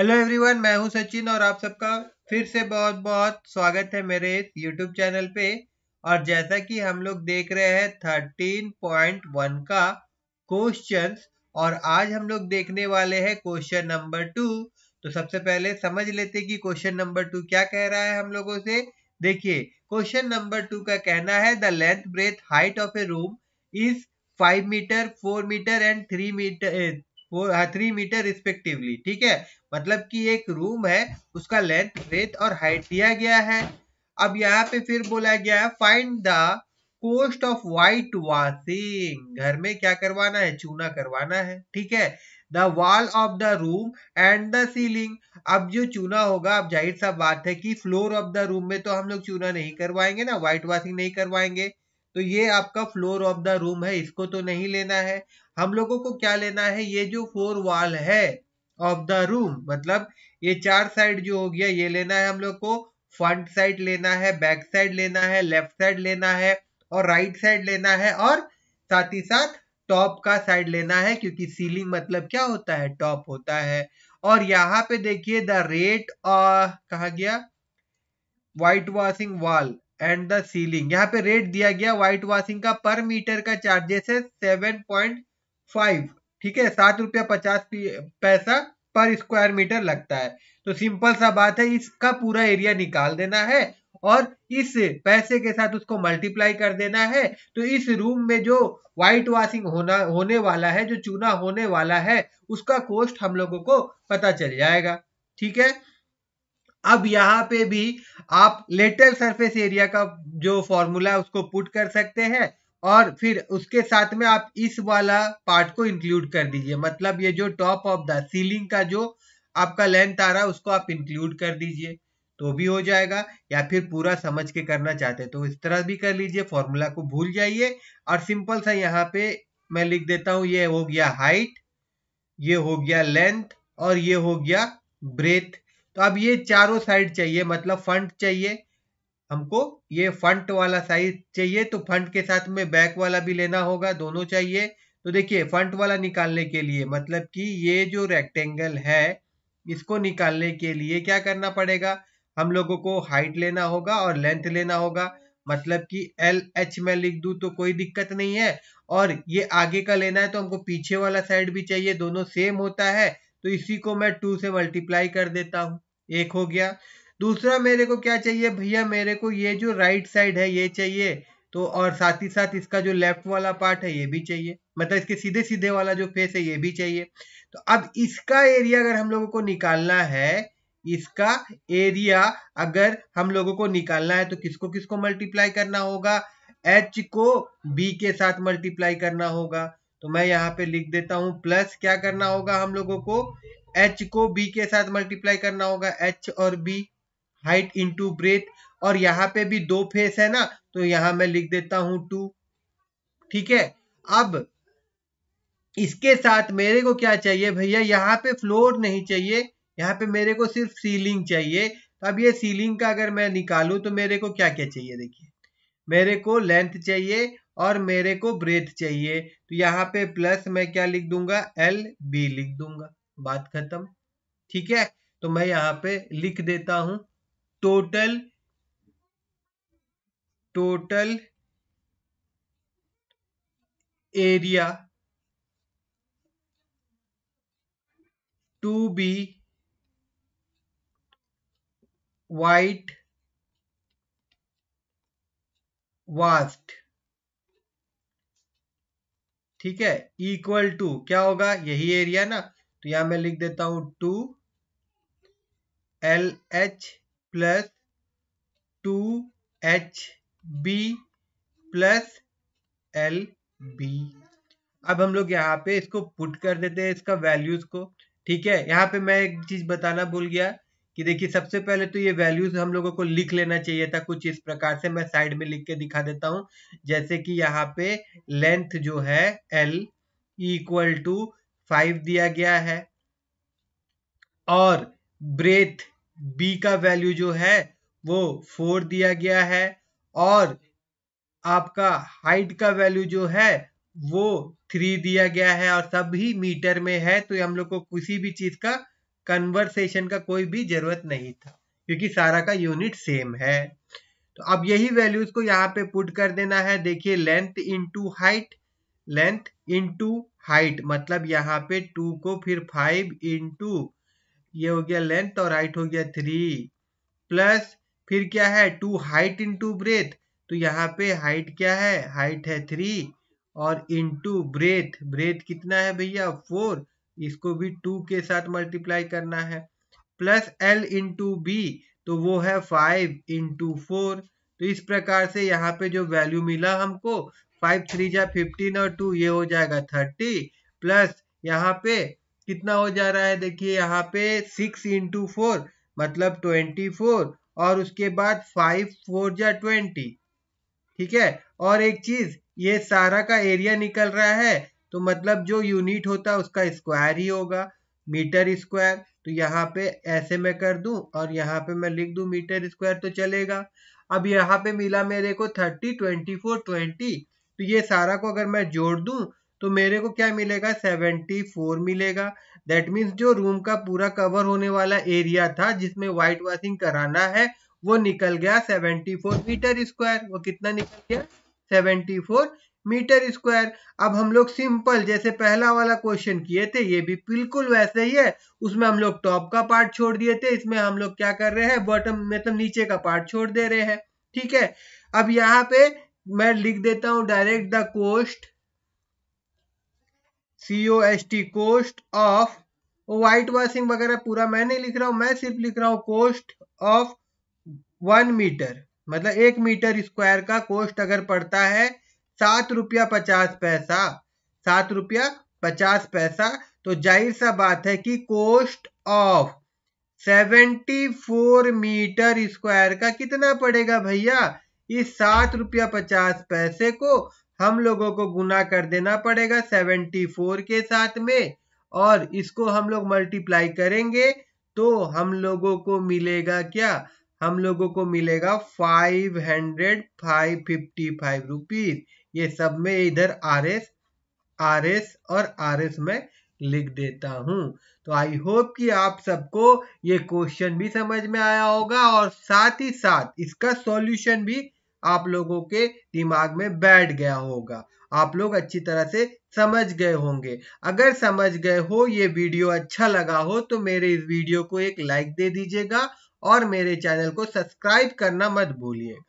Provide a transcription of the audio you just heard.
hello everyone मैं हूं सचिन और आप सबका फिर से बहुत बहुत स्वागत है मेरे यूट्यूब चैनल पे और जैसा कि हम लोग देख रहे हैं थर्टीन पॉइंट वन का क्वेश्चन और आज हम लोग देखने वाले हैं क्वेश्चन नंबर टू तो सबसे पहले समझ लेते कि क्वेश्चन नंबर टू क्या कह रहा है हम लोगों से देखिए क्वेश्चन नंबर टू का कहना है the length breadth height of a room is five metre four metre and three metre वो थ्री मीटर रिस्पेक्टिवली ठीक है मतलब कि एक रूम है उसका लेंथ ब्रेथ और हाइट दिया गया है अब यहाँ पे फिर बोला गया है find the cost of white washing घर में क्या करवाना है चूना करवाना है ठीक है the wall of the room and the ceiling अब जो चूना होगा अब जाहिर सा बात है कि फ्लोर ऑफ द रूम में तो हम लोग चूना नहीं करवाएंगे ना व्हाइट वॉशिंग नहीं करवाएंगे तो ये आपका फ्लोर ऑफ द रूम है इसको तो नहीं लेना है हम लोगों को क्या लेना है ये जो फोर वॉल है ऑफ द रूम मतलब ये चार साइड जो हो गया ये लेना है हम लोग को फ्रंट साइड लेना है बैक साइड लेना है लेफ्ट साइड लेना है और राइट साइड लेना है और साथ ही साथ टॉप का साइड लेना है क्योंकि सीलिंग मतलब क्या होता है टॉप होता है और यहाँ पे देखिए द रेट कहा गया white washing wall and the ceiling यहाँ पे रेट दिया गया व्हाइट वॉशिंग का पर मीटर का चार्जेस है सेवन पॉइंट फाइव ठीक है सात रुपया पचास पैसा पर स्क्वायर मीटर लगता है तो सिंपल सा बात है इसका पूरा एरिया निकाल देना है और इस पैसे के साथ उसको मल्टीप्लाई कर देना है तो इस रूम में जो व्हाइट वॉशिंग होना होने वाला है जो चूना होने वाला है उसका कोस्ट हम लोगों को पता चल जाएगा ठीक है अब यहाँ पे भी आप लेटर सरफेस एरिया का जो फॉर्मूला है उसको पुट कर सकते हैं और फिर उसके साथ में आप इस वाला पार्ट को इंक्लूड कर दीजिए मतलब ये जो टॉप ऑफ द सीलिंग का जो आपका लेंथ आ रहा है उसको आप इंक्लूड कर दीजिए तो भी हो जाएगा या फिर पूरा समझ के करना चाहते हैं तो इस तरह भी कर लीजिए फॉर्मूला को भूल जाइए और सिंपल सा यहाँ पे मैं लिख देता हूं ये हो गया हाइट ये हो गया लेंथ और ये हो गया ब्रेथ तो अब ये चारों साइड चाहिए मतलब फ्रंट चाहिए हमको ये फ्रंट वाला साइड चाहिए तो फ्रंट के साथ में बैक वाला भी लेना होगा दोनों चाहिए तो देखिए फ्रंट वाला निकालने के लिए मतलब कि ये जो रेक्टेंगल है इसको निकालने के लिए क्या करना पड़ेगा हम लोगों को हाइट लेना होगा और लेंथ लेना होगा मतलब कि एल एच में लिख दू तो कोई दिक्कत नहीं है और ये आगे का लेना है तो हमको पीछे वाला साइड भी चाहिए दोनों सेम होता है तो इसी को मैं टू से मल्टीप्लाई कर देता हूं एक हो गया दूसरा मेरे को क्या चाहिए भैया मेरे को ये जो राइट साइड है ये चाहिए तो और साथ ही साथ इसका जो लेफ्ट वाला पार्ट है ये भी चाहिए मतलब इसके सीधे सीधे वाला जो फेस है ये भी चाहिए तो अब इसका एरिया अगर हम लोगों को निकालना है इसका एरिया अगर हम लोगों को निकालना है तो किसको किसको मल्टीप्लाई करना होगा एच को बी के साथ मल्टीप्लाई करना होगा तो मैं यहाँ पे लिख देता हूं प्लस क्या करना होगा हम लोगों को एच को बी के साथ मल्टीप्लाई करना होगा एच और बी हाइट इंटू ब्रेथ और यहाँ पे भी दो फेस है ना तो यहां मैं लिख देता हूं टू ठीक है अब इसके साथ मेरे को क्या चाहिए भैया यहाँ पे फ्लोर नहीं चाहिए यहाँ पे मेरे को सिर्फ सीलिंग चाहिए तो अब ये सीलिंग का अगर मैं निकालू तो मेरे को क्या क्या चाहिए देखिए मेरे को लेंथ चाहिए और मेरे को ब्रेथ चाहिए तो यहाँ पे प्लस मैं क्या लिख दूंगा एल बी लिख दूंगा बात खत्म ठीक है तो मैं यहां पे लिख देता हूं total total area to be white washed ठीक है इक्वल टू क्या होगा यही एरिया ना तो यहाँ मैं लिख देता हूं two L H plus two H B plus L B अब हम लोग यहाँ पे इसको पुट कर देते हैं इसका वैल्यूज को ठीक है यहाँ पे मैं एक चीज बताना भूल गया कि देखिए सबसे पहले तो ये वैल्यूज हम लोगों को लिख लेना चाहिए था कुछ इस प्रकार से मैं साइड में लिख के दिखा देता हूं जैसे कि यहाँ पे लेंथ जो है एल इक्वल टू फाइव दिया गया है और ब्रेथ बी का वैल्यू जो है वो फोर दिया गया है और आपका हाइट का वैल्यू जो है वो थ्री दिया गया है और सभी मीटर में है तो हम लोग को किसी भी चीज का कन्वर्सेशन का कोई भी जरूरत नहीं था क्योंकि सारा का यूनिट सेम है तो अब यही वैल्यूज को यहाँ पे पुट कर देना है देखिए length into height length into height मतलब यहाँ पे टू को फिर फाइव इंटू ये हो गया लेंथ और हाइट हो गया थ्री प्लस फिर क्या है टू हाइट इंटू ब्रेथ तो यहाँ पे हाइट क्या है हाइट है थ्री और इंटू ब्रेथ ब्रेथ कितना है भैया फोर इसको भी टू के साथ मल्टीप्लाई करना है प्लस एल इंटू बी तो वो है फाइव इंटू फोर तो इस प्रकार से यहाँ पे जो वैल्यू मिला हमको फाइव थ्री जा फिफ्टीन और टू ये हो जाएगा थर्टी प्लस यहाँ पे कितना हो जा रहा है देखिए यहाँ पे सिक्स इंटू फोर मतलब ट्वेंटी फोर और उसके बाद फाइव फोर जा ट्वेंटी ठीक है और एक चीज ये सारा का एरिया निकल रहा है तो मतलब जो यूनिट होता है उसका स्क्वायर ही होगा मीटर स्क्वायर तो यहाँ पे ऐसे मैं कर दूं और यहाँ पे मैं लिख दूं मीटर स्क्वायर तो चलेगा अब यहाँ पे मिला मेरे को थर्टी ट्वेंटी फोर ट्वेंटी तो ये सारा को अगर मैं जोड़ दूं तो मेरे को क्या मिलेगा सेवेंटी फोर मिलेगा दैट मीन्स जो रूम का पूरा कवर होने वाला एरिया था जिसमें व्हाइट वॉशिंग कराना है वो निकल गया सेवेंटी फोर मीटर स्क्वायर वो कितना निकल गया सेवेंटी फोर मीटर स्क्वायर अब हम लोग सिंपल जैसे पहला वाला क्वेश्चन किए थे ये भी बिल्कुल वैसे ही है उसमें हम लोग टॉप का पार्ट छोड़ दिए थे इसमें हम लोग क्या कर रहे हैं बॉटम मतलब नीचे का पार्ट छोड़ दे रहे हैं ठीक है अब यहाँ पे मैं लिख देता हूं direct the cost C O S T cost of white washing वगैरह पूरा मैं नहीं लिख रहा हूं मैं सिर्फ लिख रहा हूं कोस्ट ऑफ वन मीटर मतलब एक मीटर स्क्वायर का कोस्ट अगर पड़ता है सात रुपया पचास पैसा सात रुपया पचास पैसा तो जाहिर सा बात है कि cost of seventy four metre square का कितना पड़ेगा भैया इस सात रुपया पचास पैसे को हम लोगों को गुना कर देना पड़ेगा सेवेंटी फोर के साथ में और इसको हम लोग मल्टीप्लाई करेंगे तो हम लोगों को मिलेगा क्या हम लोगों को मिलेगा five hundred five fifty five rupees ये सब में इधर आर एस आर एस और आर एस में लिख देता हूँ तो आई होप कि आप सबको ये क्वेश्चन भी समझ में आया होगा और साथ ही साथ इसका सॉल्यूशन भी आप लोगों के दिमाग में बैठ गया होगा आप लोग अच्छी तरह से समझ गए होंगे अगर समझ गए हो ये वीडियो अच्छा लगा हो तो मेरे इस वीडियो को एक लाइक दे दीजिएगा और मेरे चैनल को सब्सक्राइब करना मत भूलिएगा